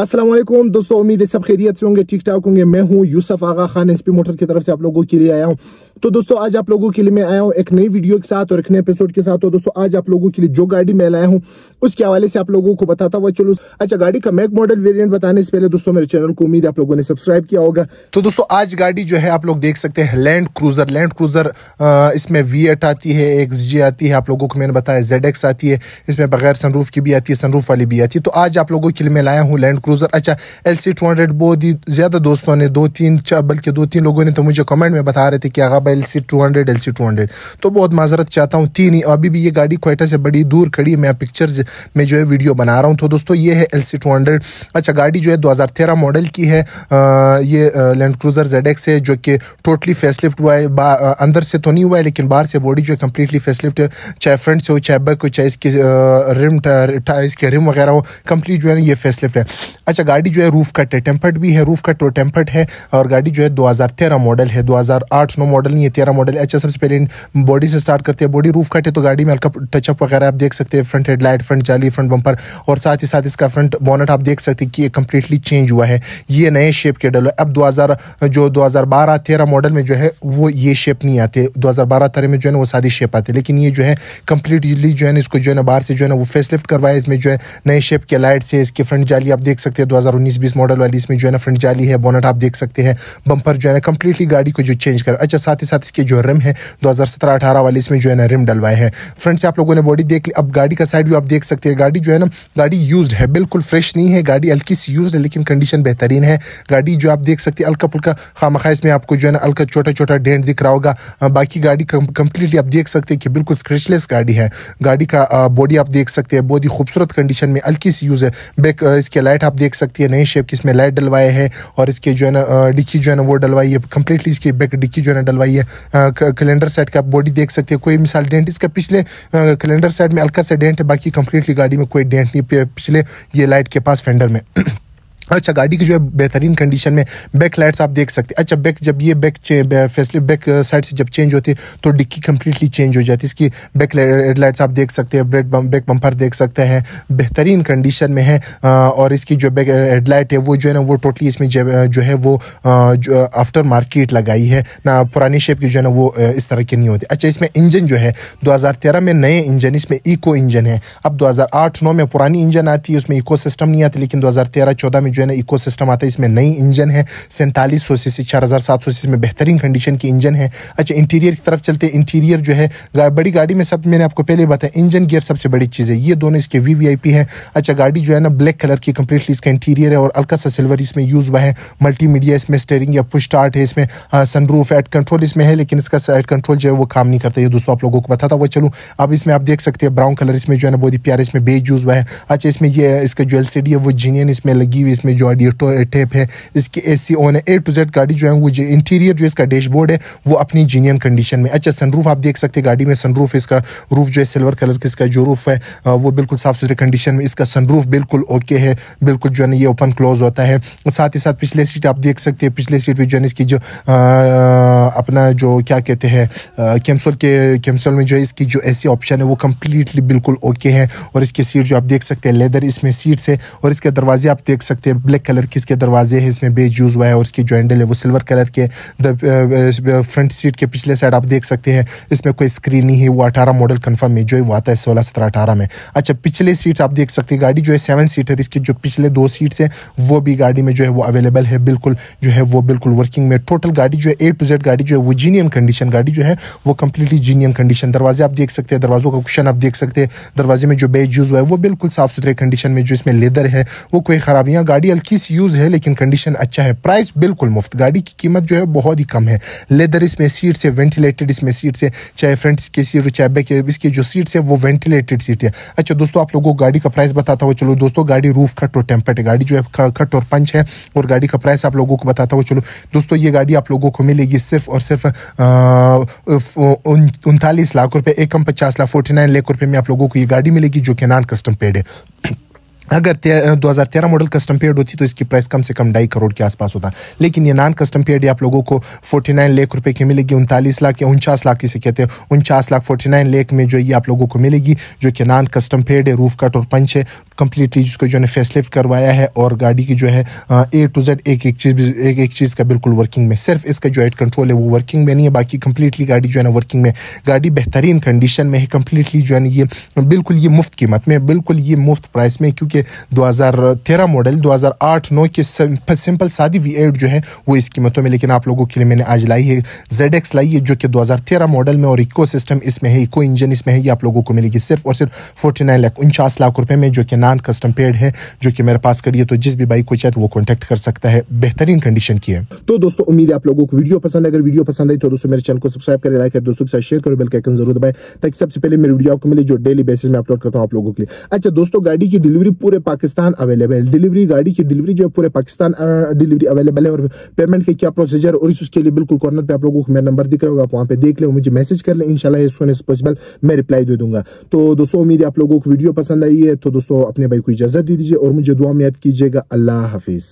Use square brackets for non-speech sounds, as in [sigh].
असलम दोस्तों उम्मीद है सब खैरियत से होंगे ठीक ठाक होंगे मैं हूँ यूसुफ आगा खान एसपी मोटर की तरफ से आप लोगों के लिए आया हूँ तो दोस्तों आज आप लोगों के लिए मैं आया हूँ एक नई वीडियो के साथ और एक नए एपिसोड के साथ और तो दोस्तों आज आप लोगों के लिए जो गाड़ी मैं लाया हूँ उसके हवाले से आप लोगों को बताता हुआ चलो अच्छा गाड़ी का मैक मॉडल वेरियंट बताने से पहले दोस्तों मेरे चैनल को उम्मीद आप लोगों ने सब्सक्राइब किया होगा तो दोस्तों आज गाड़ी जो है आप लोग देख सकते हैं लैंड क्रूजर लैंड क्रूजर इसमें वी आती है एक्स आती है आप लोगों को मैंने बताया जेड आती है इसमें बगैर सनरूफ की भी आती है सनरूफ वाली भी आती है तो आज आप लोगों के लिए मैं लाया हूँ लैंड क्रूज़र अच्छा एल सी टू हंड्रेड बहुत ही ज़्यादा दोस्तों ने दो तीन बल्कि दो तीन लोगों ने तो मुझे कमेंट में बता रहे थे कि Agha L C two hundred L C two hundred तो बहुत माजरत चाहता हूँ तीन ही अभी भी ये गाड़ी कोयटा से बड़ी दूर खड़ी है मैं पिक्चर्स में जो है वीडियो बना रहा हूँ तो दोस्तों ये है एल सी टू हंड्रेड अच्छा गाड़ी जो है दो हज़ार तेरह मॉडल की है आ, ये लैंड क्रूज़र जेड एक्स है जो कि टोटली फेसलिफ्ट हुआ है आ, अंदर से तो नहीं हुआ है लेकिन बाहर से बॉडी जो है कम्प्लीटली फेसलिफ्ट है चाहे फ्रंट से हो चाहे बैक हो चाहे इसके रिम टायर इसके रिम वगैरह हो कम्प्लीट जो है ना ये फेसलिफ्ट है अच्छा गाड़ी जो है रूफ कट है टेम्पर्ड भी है रूफ कट और टेम्पर्ड है और गाड़ी जो है 2013 मॉडल है 2008 नो मॉडल नहीं है तेरह मॉडल अच्छा सबसे पहले बॉडी से स्टार्ट करते हैं बॉडी रूफ कट है तो गाड़ी में हल्का टचअप वगैरह आप देख सकते हैं फ्रंट हेडलाइट फ्रंट जाली फ्रंट बंपर और साथ ही साथ इसका फ्रंट बॉनट आप देख सकते हैं कि ये कम्प्लीटली चेंज हुआ है ये नए शेप के डल है अब दो जो दो हज़ार मॉडल में जो है वो ये शेप नहीं आते दो हज़ार में जो है ना वो सादी शेप आते लेकिन ये जो है कम्प्लीटली जो है ना इसको जो है ना बाहर से जो है ना वो फेस लिफ्ट करवाया इसमें जो है नए शेप के लाइट से इसके फ्रंट जाली आप देख सकते हैं दो हजार उन्नीस बीस मॉडल वाली इसमें जो है ना फ्रंट जाली है बोनट आप देख सकते हैं बंपर जो है ना कंप्लीटली गाड़ी को जो चेंज कर अच्छा साथ ही साथ इसके जो रिम है दो सत्रह अठारह वाले इसमें जो है ना रिम डलवाए हैं फ्रंट से आप लोगों ने बॉडी देख ली अब गाड़ी का साइड भी आप देख सकते हैं गाड़ी जो है ना गाड़ी यूज है बिल्कुल फ्रेश नहीं है गाड़ी हल्की सी यूज है लेकिन कंडीशन बेहतरीन है गाड़ी जो आप देख सकते हैं हल्का पुल्का खामखा इसमें आपको जो है ना हल्का छोटा छोटा डेंट दिख रहा होगा बाकी गाड़ी कंप्लीटली आप देख सकते हैं कि बिल्कुल स्क्रेचलेस गाड़ी है गाड़ी का बॉडी आप देख सकते हैं बहुत ही खूबसूरत कंडीशन में हल्की सी यूज है बैक इसके लाइट आप आप देख सकती है नई शेप की इसमें लाइट डलवाए हैं और इसके जो है ना डिक्की जो है ना वो डलवाई है कंप्लीटली इसकी बैक डिक्की जो है ना डलवाई है कैलेंडर सेट का आप बॉडी देख सकते हैं कोई मिसाल डेंट इसका पिछले कैलेंडर सेट में हल्का सा डेंट है बाकी कंप्लीटली गाड़ी में कोई डेंट नहीं पिछले ये लाइट के पास फेंडर में [clears throat] अच्छा गाड़ी की जो है बेहतरीन कंडीशन में बैक लाइट्स आप देख सकते हैं अच्छा बैक जब ये बैक फैसले बैक साइड से जब चेंज होती है तो डिक्की कम्प्लीटली चेंज हो जाती है इसकी बैक लाइट्स आप देख सकते हैं ब्रेड बैक बम्पर देख सकते हैं बेहतरीन कंडीशन में है और इसकी जो बैक हेडलाइट है वो जो है ना वो टोटली इसमें जो है वो आफ्टर मार्केट लगाई है ना पुरानी शेप की जो है ना वो इस तरह की नहीं होती अच्छा इसमें इंजन जो है दो में नए इंजन इसमें इको इंजन है अब दो हज़ार में पुरानी इंजन आती है उसमें इको सिस्टम नहीं आती लेकिन दो हज़ार में जो जो है ना इको सिस्टम आता है इसमें नई इंजन है सैंतालीस सौ सी सी चार हज़ार सात सौ सी में बेहतरीन कंडीशन की इंजन है अच्छा इंटीरियर की तरफ चलते हैं इंटीरियर जो है बड़ी गाड़ी में सब मैंने आपको पहले बताया इंजन गियर सबसे बड़ी चीज़ है ये दोनों इसके वी वी आई पी है अच्छा गाड़ी जो है ना ब्लैक कलर की कंप्लीटली इसका इंटीरियर है और अल्का सा सिल्वर इसमें यूज़ हुआ है मल्टी मीडिया इसमें स्टेयरिंग या पुश स्टार्ट है इसमें सनरूफ एड कंट्रोल इसमें है लेकिन इसका एड कंट्रोल जो है वो काम नहीं करता ये दोस्तों आप लोगों को बताता वो चलूँ अब इसमें आप देख सकते हैं ब्राउन कलर इसमें जो है ना बहुत ही प्यार इसमें बेज यूज़ हुआ है अच्छा इसमें ये इसका जो एल है वो जीनियन इसमें लगी हुई इसमें जो ऑडियो टेप है इसके ए सी ऑन है ए टू जेड गाड़ी जो है वो जो इंटीरियर जो इसका डैशबोर्ड है वो अपनी जीनियन कंडीशन में अच्छा सनरूफ आप देख सकते हैं गाड़ी में सनरूफ इसका रूफ जो है सिल्वर कलर का इसका जो रूफ है वो बिल्कुल साफ सुथरे कंडीशन में इसका सनरूफ बिल्कुल ओके है बिल्कुल जो है ना ये ओपन क्लोज होता है साथ ही साथ पिछले सीट आप देख सकते हैं पिछले सीट पर जो है इसकी जो अपना जो क्या कहते हैं कैमसोल के कैमसोल में जो है इसकी जो सी ऑप्शन है वो कम्प्लीटली बिल्कुल ओके है और इसकी सीट जो आप देख सकते हैं लेदर इसमें सीट्स है और इसके दरवाजे आप देख सकते हैं पे ब्लैक कलर के इसके दरवाजे हैं इसमें बेज यूज़ हुआ है और इसकी जो हैंडल है वो सिल्वर कलर के फ्रंट सीट के पिछले साइड आप देख सकते हैं इसमें कोई स्क्रीन नहीं है वो अठारह मॉडल कन्फर्म है जो वो आता है सोलह सत्रह अठारह में अच्छा पिछले सीट आप देख सकते हैं गाड़ी जो है सेवन सीटर इसके जो पिछले दो सीट्स हैं वो भी गाड़ी में जो है वो अवेलेबल है बिल्कुल जो है वो बिल्कुल वर्किंग में टोटल गाड़ी जो है ए टू जेड गाड़ी जो है वो जीनियन कंडीशन गाड़ी जो है वो कंप्लीटली जीनियन कंडीशन दरवाजे आप देख सकते हैं दरवाजों का क्वेश्चन आप देख सकते हैं दरवाजे में जो बेज यूज़ हुआ है वो बिल्कुल साफ सुथरे कंडीशन में जो इसमें लेदर है वो कोई खराबियाँ गाड़ी गाड़ी हल्की सी यूज़ है लेकिन कंडीशन अच्छा है प्राइस बिल्कुल मुफ्त गाड़ी की कीमत जो है बहुत ही कम है लेदर इसमें सीट है वेंटिलेटेड इसमें सीट से चाहे फ्रंट की सीट हो चाहे बैक इसके जो सीट्स है वो वेंटिलेटेड सीट है अच्छा दोस्तों आप लोगों को गाड़ी का प्राइस बताता हुआ चलो दोस्तों गाड़ी रूफ कट और टेम्पर्ड है गाड़ी जो है कट और पंच है और गाड़ी का प्राइस आप लोगों को बताता हुआ चलो दोस्तों ये गाड़ी आप लोगों को मिलेगी सिर्फ और सिर्फ उनतालीस लाख रुपये एकम पचास लाख फोर्टी नाइन लाख रुपये में आप लोगों को ये गाड़ी मिलेगी जो कि नॉन कस्टम पेड है अगर दो हज़ार तेरह मॉडल कस्टम पेड होती तो इसकी प्राइस कम से कम ढाई करोड़ के आसपास होता लेकिन ये नॉन कस्टम पेड आप लोगों को नाइन लेख रुपये की मिलेगी उनतालीस लाख या उनचास लाख इसे कहते हैं उनचास लाख नाइन लेख में जो ये आप लोगों को मिलेगी जो कि नॉन कस्टम पेड है रूफ कट और पंच है कम्प्लीटली जिसको जो है फेसलिफ्ट करवाया है और गाड़ी की जो है ए टू जेड एक एक चीज़ एक एक चीज़ का बिल्कुल वर्किंग में सिर्फ इसका जो हेड कंट्रोल है वो वर्किंग में नहीं है बाकी कम्प्लीटली गाड़ी जो है ना वर्किंग में गाड़ी बेहतरीन कंडीशन में है कम्प्लीटली जो है ना ये बिल्कुल ये मुफ्त कीमत में बिल्कुल ये मुफ्त प्राइस में क्योंकि ये 2013 मॉडल 2008-9 के सिंपल सादी वी जो है वो इस कीमतों में लेकिन आप लोगों के लिए मैंने आज लाई है जेड एक्स लाई है जो कि 2013 मॉडल में और इको सिस्टम इसमें है इको इंजन इसमें है ये आप लोगों को मिलेगी सिर्फ और सिर्फ फोर्टी नाइन लाख उनचास लाख रुपये में जो कि नॉन कस्टम पेड है जो कि मेरे पास करिए तो जिस भी बाइक को चाहे तो वो कॉन्टैक्ट कर सकता है बेहतरीन कंडीशन की है तो दोस्तों उम्मीद है आप लोगों को वीडियो पसंद अगर वीडियो पसंद आई तो दोस्तों मेरे चैनल को सब्सक्राइब करें लाइक करें दोस्तों के साथ शेयर करो बेलकैकन जरूर दबाए ताकि सबसे पहले मेरे वीडियो आपको मिले जो डेली बेसिस में अपलोड करता हूँ आप लोगों के लिए अच्छा दोस्तों गाड़ी की डिलीवरी पूरे पूरे पाकिस्तान अवेलेबल डिलीवरी गाड़ी की डिलीवरी जो है पूरे पाकिस्तान डिलीवरी अवेलेबल है और पेमेंट के क्या प्रोसीजर और इसके लिए बिल्कुल कॉर्नर पे आप लोगों को मेरा नंबर दिख रहा होगा आप वहाँ पे देख ले मुझे मैसेज कर ले इनशाला सोन एज पॉसिबल मैं रिप्लाई दे दूंगा तो दोस्तों उम्मीद है आप लोगों को वीडियो पसंद आई है तो दोस्तों अपने भाई को इजाजत दे दीजिए और मुझे दुआ में याद कीजिएगा अल्लाह हाफिज